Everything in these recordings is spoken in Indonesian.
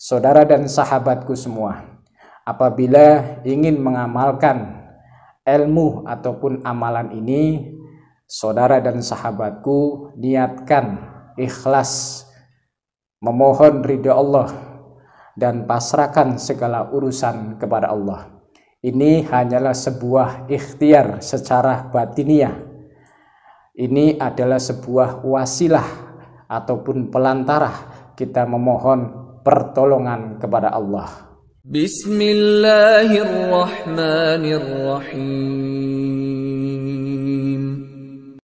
Saudara dan sahabatku semua, apabila ingin mengamalkan ilmu ataupun amalan ini, saudara dan sahabatku niatkan ikhlas memohon ridha Allah dan pasrahkan segala urusan kepada Allah. Ini hanyalah sebuah ikhtiar secara batiniah. Ini adalah sebuah wasilah ataupun pelantara kita memohon pertolongan kepada Allah. Bismillahirrahmanirrahim.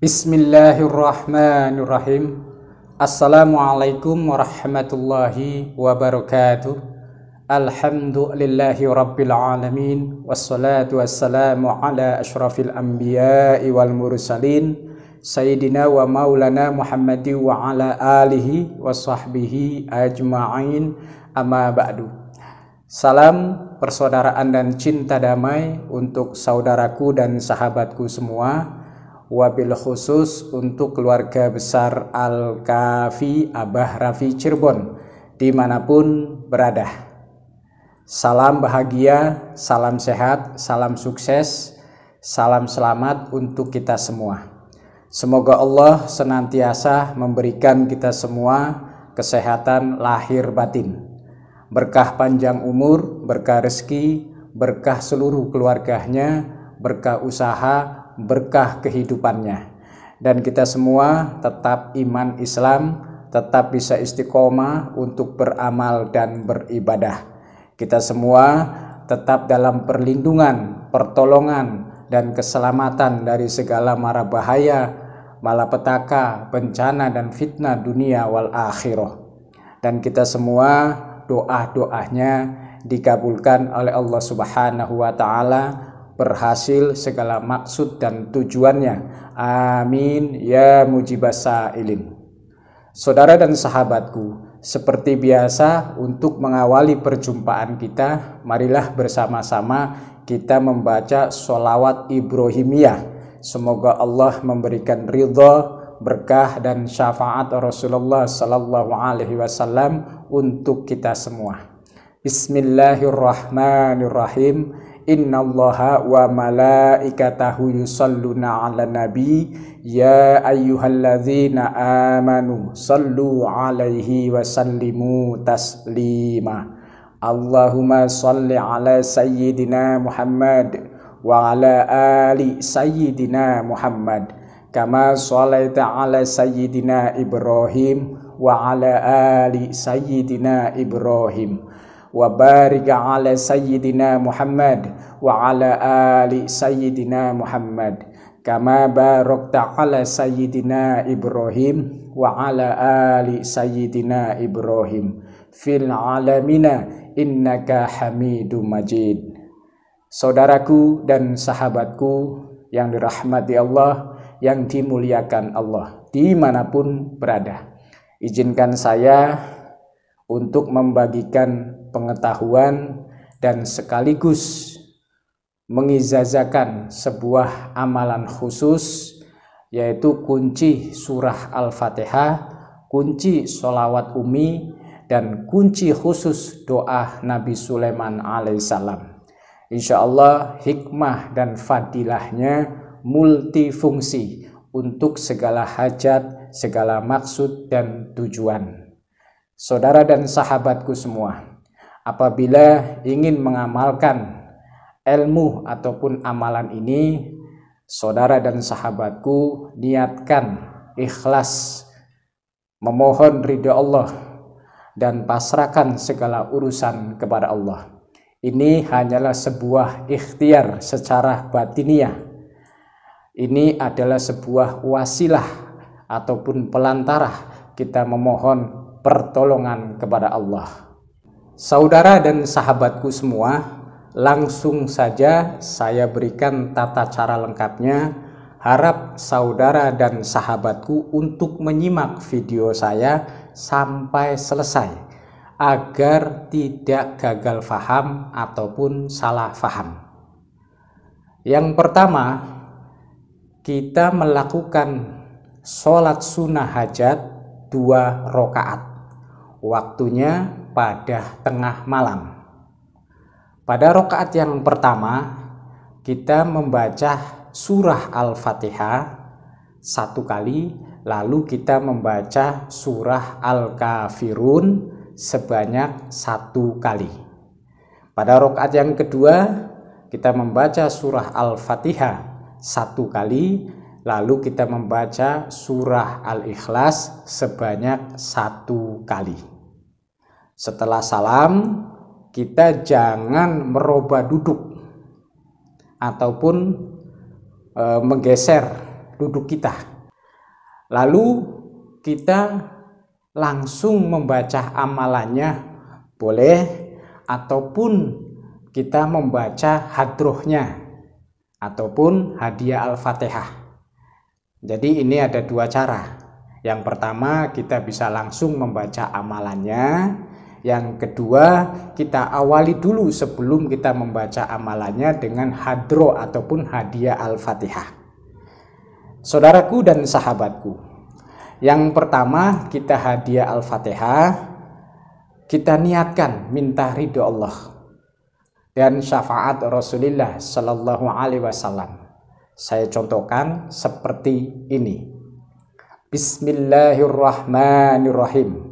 Bismillahirrahmanirrahim. Assalamualaikum warahmatullahi wabarakatuh. Alhamdulillahi rabbil alamin wassalatu wassalamu ala asyrafil anbiya'i wal mursalin sayyidina wa maulana Muhammadi wa ala alihi wa sahbihi ajma'in amma ba'du. Salam persaudaraan dan cinta damai untuk saudaraku dan sahabatku semua wabil khusus untuk keluarga besar Al-Kafi Abah Rafi Cirebon dimanapun berada. Salam bahagia, salam sehat, salam sukses, salam selamat untuk kita semua. Semoga Allah senantiasa memberikan kita semua kesehatan lahir batin, berkah panjang umur, berkah rezeki, berkah seluruh keluarganya, berkah usaha, berkah kehidupannya. Dan kita semua tetap iman Islam, tetap bisa istiqomah untuk beramal dan beribadah. Kita semua tetap dalam perlindungan, pertolongan, dan keselamatan dari segala mara bahaya, malapetaka, bencana, dan fitnah dunia wal akhirah. Dan kita semua doa-doanya dikabulkan oleh Allah Subhanahu wa taala berhasil segala maksud dan tujuannya. Amin ya mujibasa sa'ilin. Saudara dan sahabatku, seperti biasa untuk mengawali perjumpaan kita, marilah bersama-sama kita membaca sholawat Ibrahimiyah. Semoga Allah memberikan ridho, berkah dan syafaat Rasulullah Sallallahu Alaihi Wasallam untuk kita semua. Bismillahirrahmanirrahim. innallaha wa malaikatahu yusalluna ala nabi ya ayyuhalladzina amanu sallu alaihi wa sallimu taslima Allahumma salli ala sayyidina Muhammad wa ala ali sayyidina Muhammad kama sallaita ala sayyidina Ibrahim wa ala ali sayyidina Ibrahim sayyidina على سيدنا محمد وعلى آل سيدنا محمد كما باركت على سيدنا إبراهيم وعلى آل سيدنا إبراهيم في alamina إنك حميد مجيد Saudaraku dan sahabatku yang dirahmati Allah, yang dimuliakan Allah dimanapun berada. Izinkan saya untuk membagikan pengetahuan dan sekaligus mengizazakan sebuah amalan khusus yaitu kunci surah Al-Fatihah, kunci solawat umi, dan kunci khusus doa Nabi Sulaiman alaihissalam. Insya Allah hikmah dan fadilahnya multifungsi untuk segala hajat, segala maksud dan tujuan. Saudara dan sahabatku semua, apabila ingin mengamalkan ilmu ataupun amalan ini saudara dan sahabatku niatkan ikhlas memohon ridha Allah dan pasrahkan segala urusan kepada Allah ini hanyalah sebuah ikhtiar secara batiniah ini adalah sebuah wasilah ataupun pelantarah kita memohon pertolongan kepada Allah Saudara dan sahabatku semua, langsung saja saya berikan tata cara lengkapnya. Harap saudara dan sahabatku untuk menyimak video saya sampai selesai agar tidak gagal faham ataupun salah faham. Yang pertama, kita melakukan sholat sunnah hajat dua rokaat. Waktunya pada tengah malam. Pada rokaat yang pertama, kita membaca surah Al-Fatihah satu kali, lalu kita membaca surah Al-Kafirun sebanyak satu kali. Pada rokaat yang kedua, kita membaca surah Al-Fatihah satu kali, lalu kita membaca surah Al-Ikhlas sebanyak satu kali. Setelah salam, kita jangan merubah duduk ataupun e, menggeser duduk kita. Lalu kita langsung membaca amalannya boleh ataupun kita membaca hadrohnya ataupun hadiah al-fatihah. Jadi ini ada dua cara. Yang pertama kita bisa langsung membaca amalannya yang kedua, kita awali dulu sebelum kita membaca amalannya dengan hadro ataupun hadiah Al-Fatihah. Saudaraku dan sahabatku, yang pertama kita hadiah Al-Fatihah, kita niatkan minta ridho Allah dan syafaat Rasulullah Shallallahu Alaihi Wasallam. Saya contohkan seperti ini. Bismillahirrahmanirrahim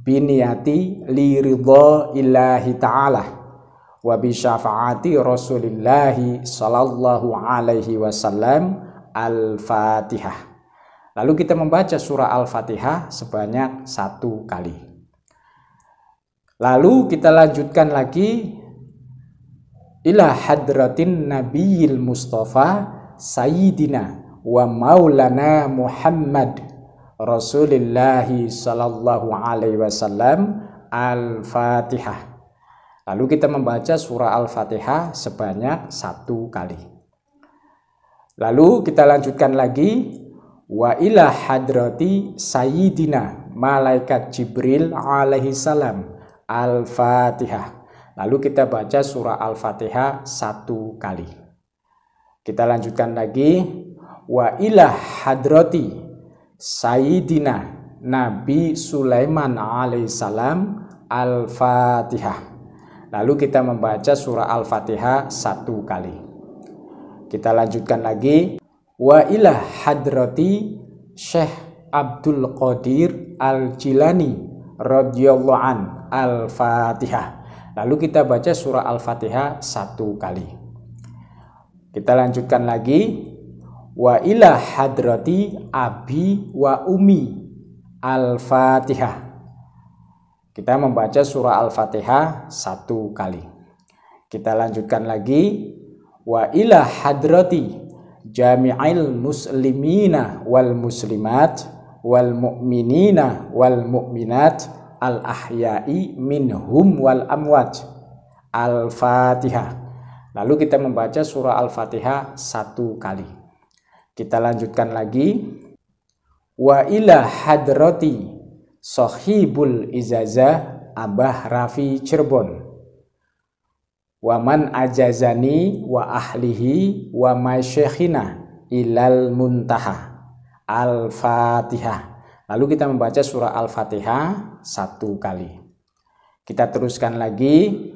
biniyati li ridha illahi ta'ala wa bi syafaati rasulillahi sallallahu alaihi wasallam al-fatihah lalu kita membaca surah al-fatihah sebanyak satu kali lalu kita lanjutkan lagi ila hadratin nabiyil mustafa sayyidina wa maulana muhammad Rasulullah sallallahu alaihi wasallam Al-Fatihah. Lalu kita membaca surah Al-Fatihah sebanyak satu kali. Lalu kita lanjutkan lagi wa ila hadrati sayyidina malaikat Jibril alaihi salam Al-Fatihah. Lalu kita baca surah Al-Fatihah satu kali. Kita lanjutkan lagi wa ila hadrati Sayyidina Nabi Sulaiman alaihissalam Al-Fatihah. Lalu kita membaca surah Al-Fatihah satu kali. Kita lanjutkan lagi. Wa ilah hadrati Syekh Abdul Qadir Al-Jilani radhiyallahu Al-Fatihah. Lalu kita baca surah Al-Fatihah satu kali. Kita lanjutkan lagi wa ila hadrati abi wa umi al-fatihah kita membaca surah al-fatihah satu kali kita lanjutkan lagi wa ila hadrati jami'il muslimina wal muslimat wal mu'minina wal mu'minat al ahya'i minhum wal amwat al-fatihah lalu kita membaca surah al-fatihah satu kali kita lanjutkan lagi. Wa ila hadrati sahibul izazah Abah Rafi Cirebon. Waman ajazani wa ahlihi wa masyaikhina ilal muntaha. Al-Fatihah. Lalu kita membaca surah Al-Fatihah satu kali. Kita teruskan lagi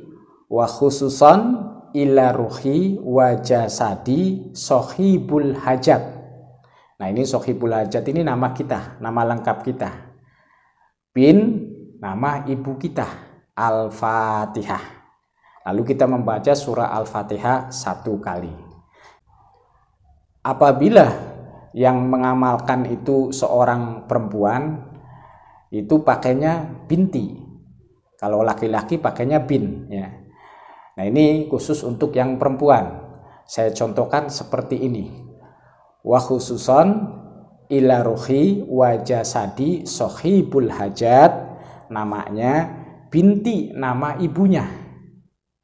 wa khususan ila ruhi wa jasadi sohibul hajat. Nah ini sohibul hajat ini nama kita, nama lengkap kita. Bin nama ibu kita Al-Fatihah. Lalu kita membaca surah Al-Fatihah satu kali. Apabila yang mengamalkan itu seorang perempuan, itu pakainya binti. Kalau laki-laki pakainya bin, ya. Nah ini khusus untuk yang perempuan. Saya contohkan seperti ini. Wa khususon ila ruhi wa jasadi sohibul hajat namanya binti nama ibunya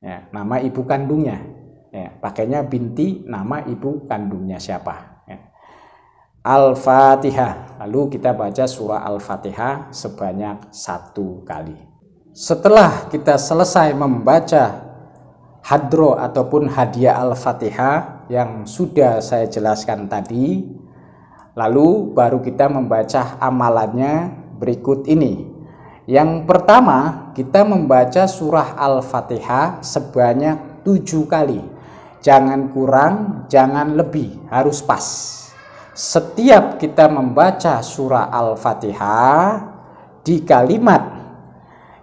ya, nama ibu kandungnya ya, pakainya binti nama ibu kandungnya siapa ya. Al-Fatihah lalu kita baca surah Al-Fatihah sebanyak satu kali setelah kita selesai membaca hadro ataupun hadiah al-fatihah yang sudah saya jelaskan tadi lalu baru kita membaca amalannya berikut ini yang pertama kita membaca surah al-fatihah sebanyak tujuh kali jangan kurang jangan lebih harus pas setiap kita membaca surah al-fatihah di kalimat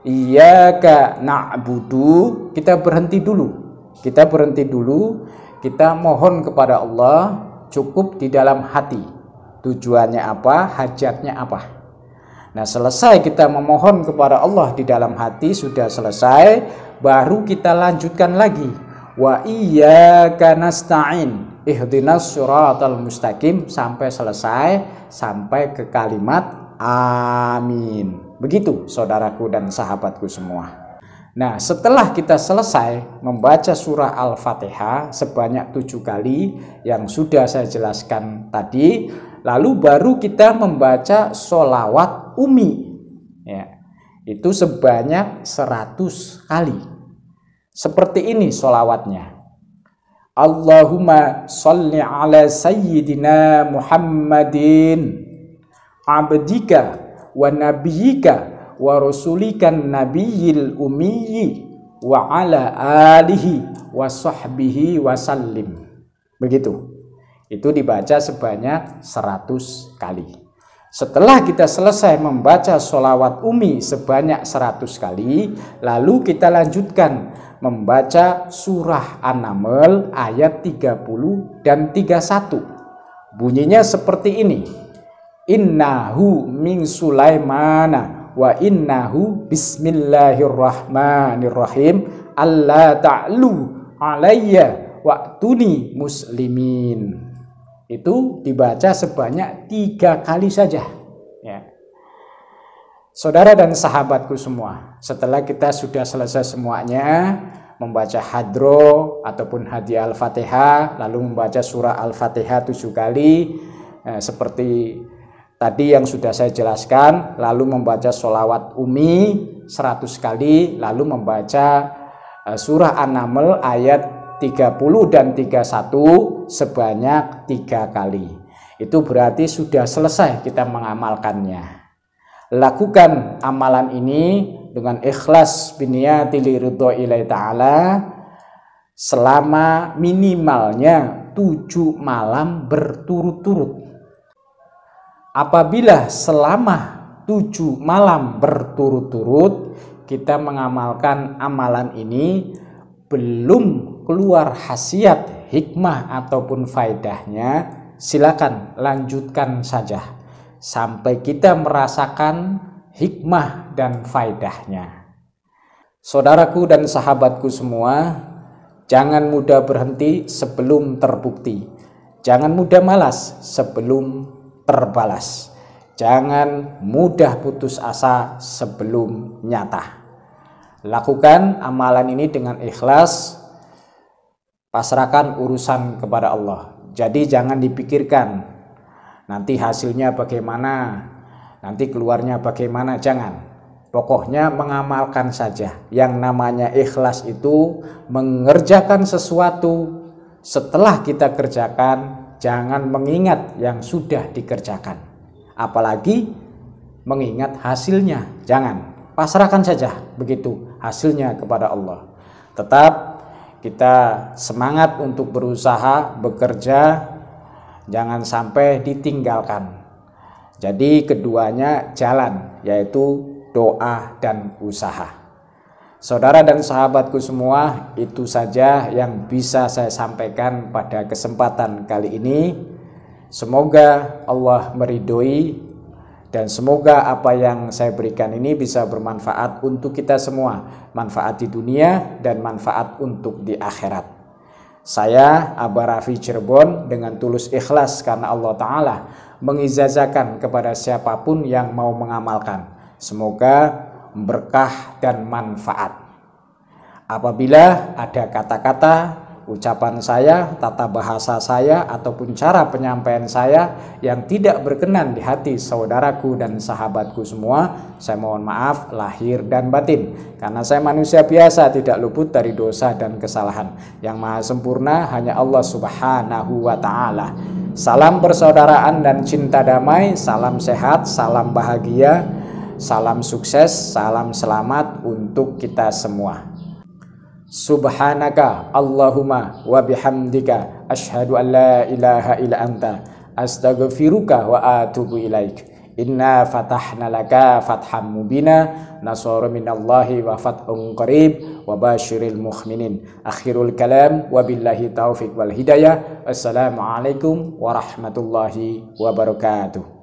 Iya kak, nak na'budu kita berhenti dulu kita berhenti dulu kita mohon kepada Allah cukup di dalam hati tujuannya apa hajatnya apa Nah, selesai kita memohon kepada Allah di dalam hati sudah selesai, baru kita lanjutkan lagi. Wa iyyaka nasta'in ihdinas al mustaqim sampai selesai sampai ke kalimat amin. Begitu saudaraku dan sahabatku semua. Nah, setelah kita selesai membaca surah Al-Fatihah sebanyak tujuh kali yang sudah saya jelaskan tadi, lalu baru kita membaca sholawat umi. Ya, itu sebanyak seratus kali. Seperti ini sholawatnya. Allahumma salli ala sayyidina Muhammadin abdika wa nabiyika wa rasulikan nabiyil umiyyi wa ala alihi wa sahbihi wa sallim. Begitu. Itu dibaca sebanyak 100 kali. Setelah kita selesai membaca solawat umi sebanyak 100 kali, lalu kita lanjutkan membaca surah An-Naml ayat 30 dan 31. Bunyinya seperti ini innahu min sulaimana wa innahu bismillahirrahmanirrahim alla ta'lu alayya waktuni muslimin itu dibaca sebanyak tiga kali saja ya saudara dan sahabatku semua setelah kita sudah selesai semuanya membaca hadro ataupun hadi al-fatihah lalu membaca surah al-fatihah tujuh kali eh, seperti Tadi yang sudah saya jelaskan, lalu membaca sholawat umi 100 kali, lalu membaca eh, surah An-Naml ayat 30 dan 31 sebanyak tiga kali. Itu berarti sudah selesai kita mengamalkannya. Lakukan amalan ini dengan ikhlas biniyati li ilai ta'ala selama minimalnya tujuh malam berturut-turut. Apabila selama tujuh malam berturut-turut kita mengamalkan amalan ini belum keluar khasiat hikmah ataupun faedahnya silakan lanjutkan saja sampai kita merasakan hikmah dan faedahnya saudaraku dan sahabatku semua jangan mudah berhenti sebelum terbukti jangan mudah malas sebelum terbalas. Jangan mudah putus asa sebelum nyata. Lakukan amalan ini dengan ikhlas, pasrahkan urusan kepada Allah. Jadi jangan dipikirkan nanti hasilnya bagaimana, nanti keluarnya bagaimana, jangan. Pokoknya mengamalkan saja. Yang namanya ikhlas itu mengerjakan sesuatu setelah kita kerjakan jangan mengingat yang sudah dikerjakan. Apalagi mengingat hasilnya. Jangan, pasrahkan saja begitu hasilnya kepada Allah. Tetap kita semangat untuk berusaha, bekerja, jangan sampai ditinggalkan. Jadi keduanya jalan, yaitu doa dan usaha. Saudara dan sahabatku semua, itu saja yang bisa saya sampaikan pada kesempatan kali ini. Semoga Allah meridhoi dan semoga apa yang saya berikan ini bisa bermanfaat untuk kita semua, manfaat di dunia dan manfaat untuk di akhirat. Saya Abah Rafi Cirebon dengan tulus ikhlas karena Allah Ta'ala mengizazakan kepada siapapun yang mau mengamalkan. Semoga berkah dan manfaat. Apabila ada kata-kata, ucapan saya, tata bahasa saya, ataupun cara penyampaian saya yang tidak berkenan di hati saudaraku dan sahabatku semua, saya mohon maaf lahir dan batin. Karena saya manusia biasa, tidak luput dari dosa dan kesalahan. Yang maha sempurna hanya Allah subhanahu wa ta'ala. Salam persaudaraan dan cinta damai, salam sehat, salam bahagia, Salam sukses, salam selamat untuk kita semua. Subhanaka Allahumma wa bihamdika asyhadu an la ilaha illa anta astaghfiruka wa atubu ilaik. Inna fatahna laka fatham mubina nasara minallahi wa fathun qarib wa basyiril mu'minin. Akhirul kalam wa billahi taufik wal hidayah. Assalamualaikum warahmatullahi wabarakatuh.